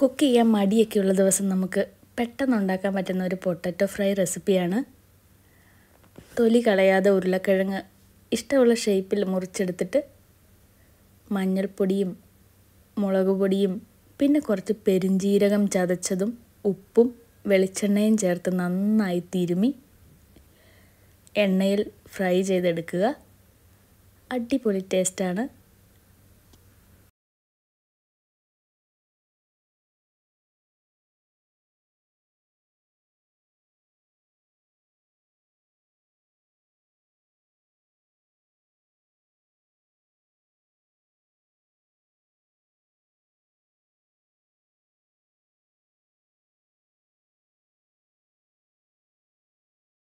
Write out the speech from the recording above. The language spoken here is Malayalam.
കുക്ക് ചെയ്യാൻ മടിയൊക്കെയുള്ള ദിവസം നമുക്ക് പെട്ടെന്ന് ഉണ്ടാക്കാൻ പറ്റുന്ന ഒരു പൊട്ടറ്റോ ഫ്രൈ റെസിപ്പിയാണ് തൊലി കളയാതെ ഉരുളക്കിഴങ്ങ് ഇഷ്ടമുള്ള ഷേപ്പിൽ മുറിച്ചെടുത്തിട്ട് മഞ്ഞൾപ്പൊടിയും മുളക് പൊടിയും പിന്നെ കുറച്ച് പെരിഞ്ജീരകം ചതച്ചതും ഉപ്പും വെളിച്ചെണ്ണയും ചേർത്ത് നന്നായി തിരുമി എണ്ണയിൽ ഫ്രൈ ചെയ്തെടുക്കുക അടിപൊളി ടേസ്റ്റാണ്